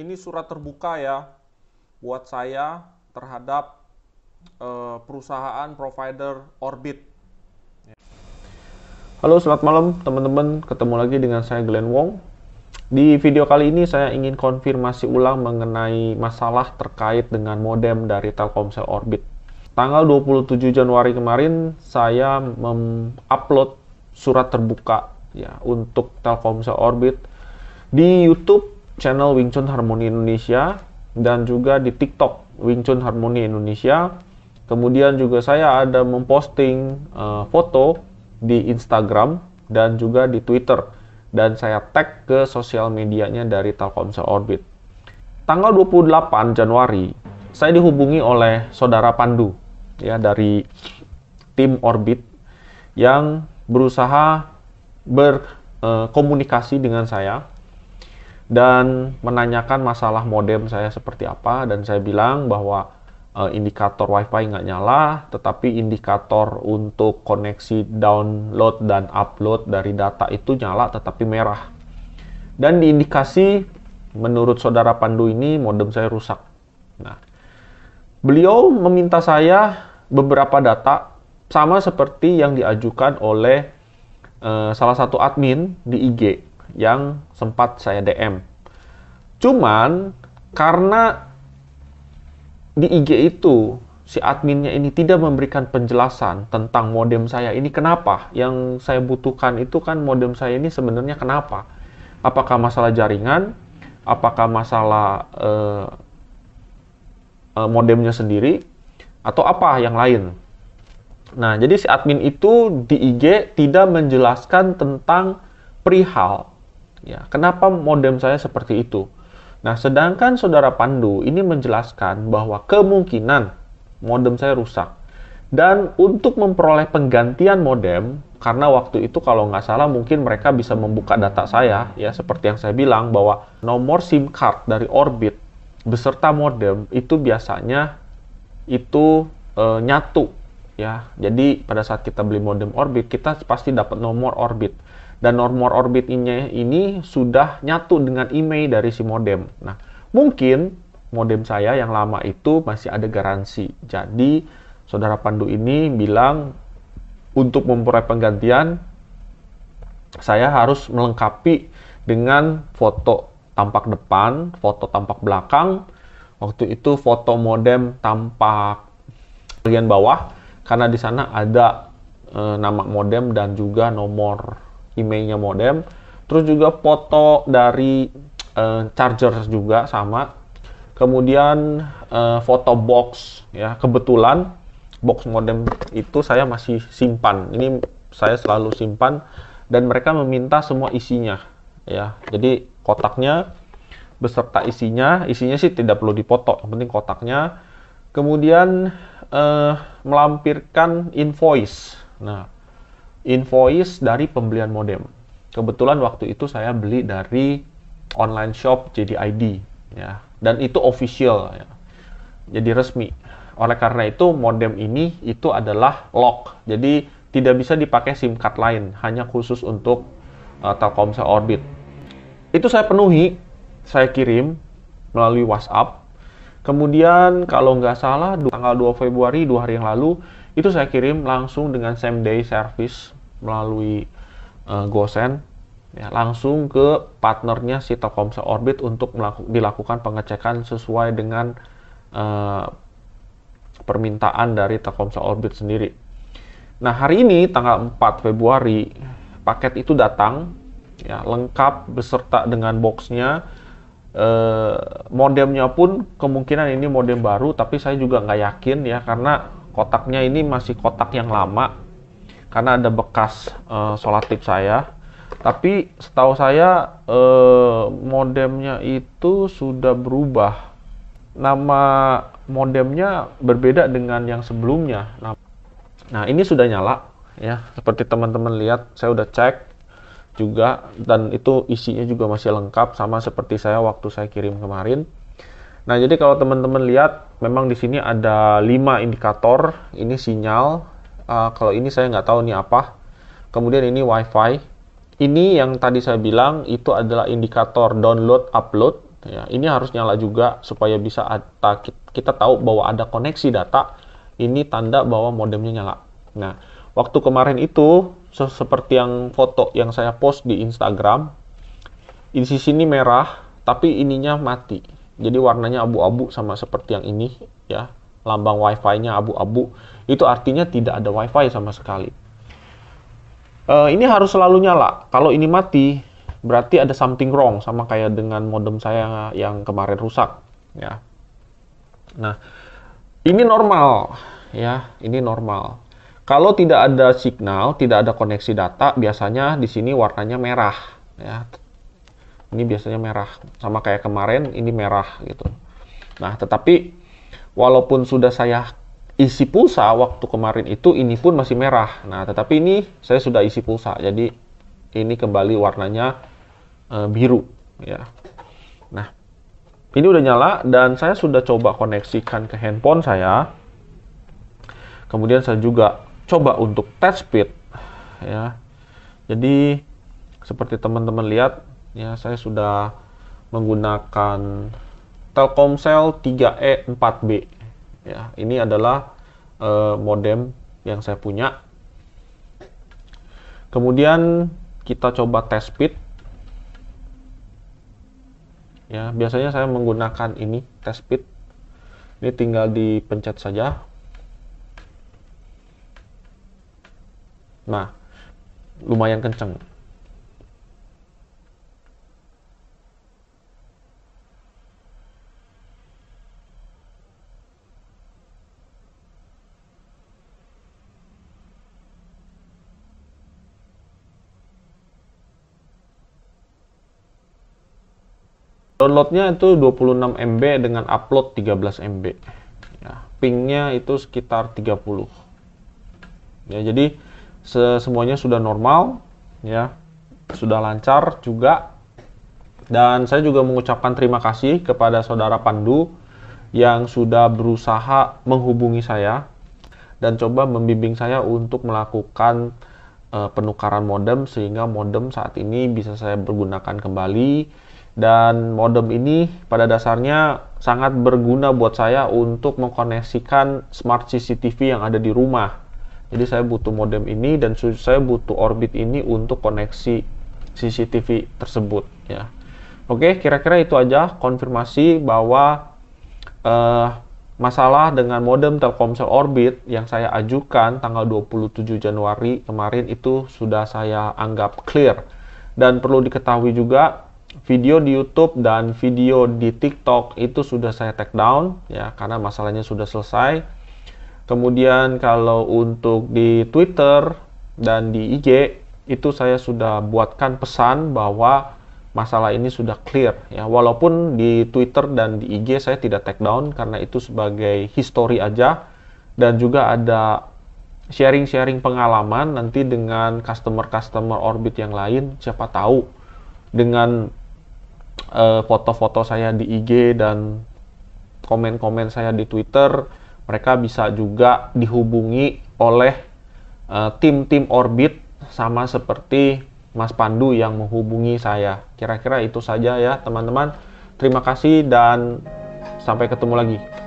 ini surat terbuka ya buat saya terhadap uh, perusahaan provider Orbit. Halo, selamat malam teman-teman. Ketemu lagi dengan saya Glenn Wong. Di video kali ini saya ingin konfirmasi ulang mengenai masalah terkait dengan modem dari Telkomsel Orbit. Tanggal 27 Januari kemarin saya mengupload surat terbuka ya untuk Telkomsel Orbit di YouTube channel Wing Chun Harmoni Indonesia dan juga di TikTok Wing Chun Harmoni Indonesia. Kemudian juga saya ada memposting uh, foto di Instagram dan juga di Twitter dan saya tag ke sosial medianya dari Telkomsel Orbit. Tanggal 28 Januari, saya dihubungi oleh saudara Pandu ya dari tim Orbit yang berusaha berkomunikasi dengan saya dan menanyakan masalah modem saya seperti apa dan saya bilang bahwa e, indikator WiFi nggak nyala, tetapi indikator untuk koneksi download dan upload dari data itu nyala tetapi merah. Dan diindikasi menurut saudara Pandu ini modem saya rusak. Nah, beliau meminta saya beberapa data sama seperti yang diajukan oleh e, salah satu admin di IG yang sempat saya DM. Cuman karena di IG itu si adminnya ini tidak memberikan penjelasan tentang modem saya ini kenapa yang saya butuhkan itu kan modem saya ini sebenarnya kenapa apakah masalah jaringan apakah masalah eh, eh modemnya sendiri atau apa yang lain nah jadi si admin itu di IG tidak menjelaskan tentang perihal Ya, kenapa modem saya seperti itu? Nah, sedangkan saudara Pandu ini menjelaskan bahwa kemungkinan modem saya rusak. Dan untuk memperoleh penggantian modem, karena waktu itu kalau nggak salah mungkin mereka bisa membuka data saya, ya seperti yang saya bilang bahwa nomor SIM card dari Orbit beserta modem itu biasanya itu e, nyatu, ya. Jadi pada saat kita beli modem Orbit, kita pasti dapat nomor Orbit dan orbit orbitnya ini sudah nyatu dengan IMEI dari si modem. Nah, mungkin modem saya yang lama itu masih ada garansi. Jadi, saudara Pandu ini bilang untuk memperoleh penggantian saya harus melengkapi dengan foto tampak depan, foto tampak belakang, waktu itu foto modem tampak bagian bawah karena di sana ada e, nama modem dan juga nomor imei modem, terus juga foto dari uh, charger juga sama. Kemudian uh, foto box ya, kebetulan box modem itu saya masih simpan. Ini saya selalu simpan dan mereka meminta semua isinya ya. Jadi kotaknya beserta isinya, isinya sih tidak perlu dipotong, yang penting kotaknya. Kemudian eh, melampirkan invoice. Nah, invoice dari pembelian modem. Kebetulan waktu itu saya beli dari online shop JDID ya dan itu official ya. Jadi resmi. Oleh karena itu modem ini itu adalah lock. Jadi tidak bisa dipakai SIM card lain, hanya khusus untuk uh, Telkomsel Orbit. Itu saya penuhi, saya kirim melalui WhatsApp. Kemudian kalau nggak salah tanggal 2 Februari dua hari yang lalu itu saya kirim langsung dengan same day service melalui uh, GoSend ya, langsung ke partnernya si Telkomsel Orbit untuk melaku, dilakukan pengecekan sesuai dengan uh, permintaan dari Telkomsel Orbit sendiri. Nah, hari ini tanggal 4 Februari paket itu datang ya lengkap beserta dengan boxnya eh, modemnya pun kemungkinan ini modem baru tapi saya juga nggak yakin ya karena kotaknya ini masih kotak yang lama karena ada bekas uh, eh, solatip saya tapi setahu saya eh, modemnya itu sudah berubah nama modemnya berbeda dengan yang sebelumnya nah ini sudah nyala ya seperti teman-teman lihat saya udah cek juga dan itu isinya juga masih lengkap sama seperti saya waktu saya kirim kemarin Nah, jadi kalau teman-teman lihat, memang di sini ada lima indikator. Ini sinyal. Uh, kalau ini saya nggak tahu ini apa. Kemudian ini WiFi. Ini yang tadi saya bilang itu adalah indikator download, upload. Ya, ini harus nyala juga supaya bisa ada, kita tahu bahwa ada koneksi data. Ini tanda bahwa modemnya nyala. Nah, waktu kemarin itu seperti yang foto yang saya post di Instagram, di sini merah, tapi ininya mati jadi warnanya abu-abu sama seperti yang ini ya. Lambang WiFi-nya abu-abu. Itu artinya tidak ada WiFi sama sekali. E, ini harus selalu nyala. Kalau ini mati, berarti ada something wrong sama kayak dengan modem saya yang kemarin rusak ya. Nah, ini normal ya, ini normal. Kalau tidak ada signal, tidak ada koneksi data, biasanya di sini warnanya merah ya ini biasanya merah sama kayak kemarin ini merah gitu nah tetapi walaupun sudah saya isi pulsa waktu kemarin itu ini pun masih merah nah tetapi ini saya sudah isi pulsa jadi ini kembali warnanya e, biru ya nah ini udah nyala dan saya sudah coba koneksikan ke handphone saya kemudian saya juga coba untuk test speed ya jadi seperti teman-teman lihat ya saya sudah menggunakan Telkomsel 3E4B ya ini adalah uh, modem yang saya punya kemudian kita coba test speed ya biasanya saya menggunakan ini test speed ini tinggal dipencet saja nah lumayan kenceng Downloadnya itu 26 MB dengan upload 13 MB. ya, pingnya itu sekitar 30. Ya, jadi semuanya sudah normal, ya, sudah lancar juga. Dan saya juga mengucapkan terima kasih kepada saudara Pandu yang sudah berusaha menghubungi saya dan coba membimbing saya untuk melakukan eh, penukaran modem sehingga modem saat ini bisa saya pergunakan kembali dan modem ini pada dasarnya sangat berguna buat saya untuk mengkoneksikan smart CCTV yang ada di rumah jadi saya butuh modem ini dan saya butuh orbit ini untuk koneksi CCTV tersebut ya oke kira-kira itu aja konfirmasi bahwa uh, masalah dengan modem Telkomsel Orbit yang saya ajukan tanggal 27 Januari kemarin itu sudah saya anggap clear. Dan perlu diketahui juga video di YouTube dan video di TikTok itu sudah saya take down ya karena masalahnya sudah selesai. Kemudian kalau untuk di Twitter dan di IG itu saya sudah buatkan pesan bahwa masalah ini sudah clear ya walaupun di Twitter dan di IG saya tidak take down karena itu sebagai history aja dan juga ada sharing-sharing pengalaman nanti dengan customer-customer Orbit yang lain siapa tahu dengan Eh, foto-foto saya di IG dan komen-komen saya di Twitter, mereka bisa juga dihubungi oleh tim eh, tim-tim Orbit sama seperti Mas Pandu yang menghubungi saya. Kira-kira itu saja ya, teman-teman. Terima kasih dan sampai ketemu lagi.